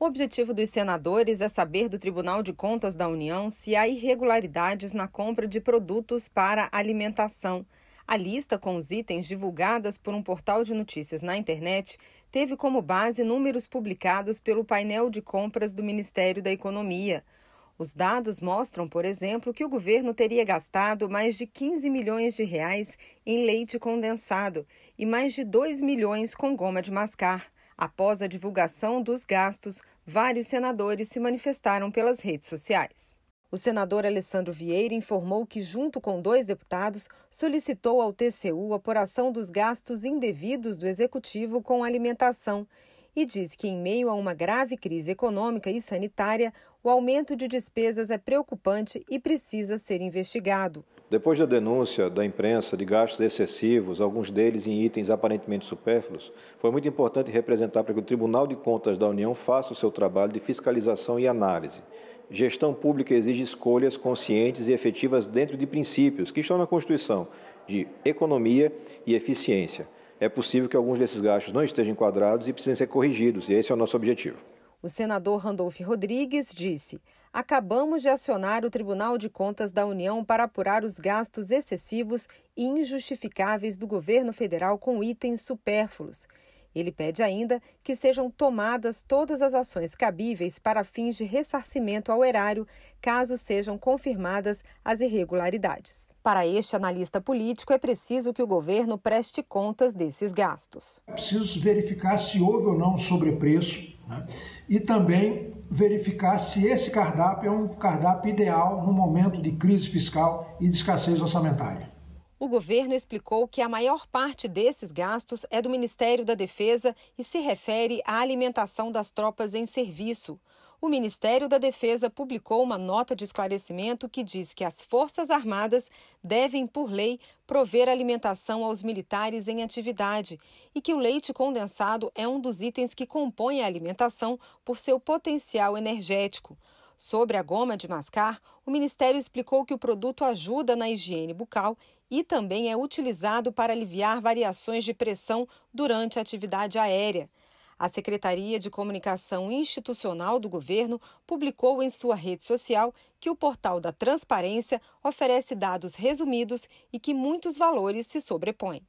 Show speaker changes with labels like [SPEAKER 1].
[SPEAKER 1] O objetivo dos senadores é saber do Tribunal de Contas da União se há irregularidades na compra de produtos para alimentação. A lista com os itens divulgadas por um portal de notícias na internet teve como base números publicados pelo painel de compras do Ministério da Economia. Os dados mostram, por exemplo, que o governo teria gastado mais de 15 milhões de reais em leite condensado e mais de 2 milhões com goma de mascar. Após a divulgação dos gastos, vários senadores se manifestaram pelas redes sociais. O senador Alessandro Vieira informou que, junto com dois deputados, solicitou ao TCU a apuração dos gastos indevidos do executivo com alimentação e diz que, em meio a uma grave crise econômica e sanitária, o aumento de despesas é preocupante e precisa ser investigado.
[SPEAKER 2] Depois da denúncia da imprensa de gastos excessivos, alguns deles em itens aparentemente supérfluos, foi muito importante representar para que o Tribunal de Contas da União faça o seu trabalho de fiscalização e análise. Gestão pública exige escolhas conscientes e efetivas dentro de princípios que estão na Constituição de economia e eficiência. É possível que alguns desses gastos não estejam enquadrados e precisem ser corrigidos, e esse é o nosso objetivo.
[SPEAKER 1] O senador Randolph Rodrigues disse: Acabamos de acionar o Tribunal de Contas da União para apurar os gastos excessivos e injustificáveis do governo federal com itens supérfluos. Ele pede ainda que sejam tomadas todas as ações cabíveis para fins de ressarcimento ao erário, caso sejam confirmadas as irregularidades. Para este analista político, é preciso que o governo preste contas desses gastos.
[SPEAKER 3] É preciso verificar se houve ou não sobrepreço. Né? e também verificar se esse cardápio é um cardápio ideal no momento de crise fiscal e de escassez orçamentária.
[SPEAKER 1] O governo explicou que a maior parte desses gastos é do Ministério da Defesa e se refere à alimentação das tropas em serviço o Ministério da Defesa publicou uma nota de esclarecimento que diz que as Forças Armadas devem, por lei, prover alimentação aos militares em atividade e que o leite condensado é um dos itens que compõe a alimentação por seu potencial energético. Sobre a goma de mascar, o Ministério explicou que o produto ajuda na higiene bucal e também é utilizado para aliviar variações de pressão durante a atividade aérea. A Secretaria de Comunicação Institucional do governo publicou em sua rede social que o portal da transparência oferece dados resumidos e que muitos valores se sobrepõem.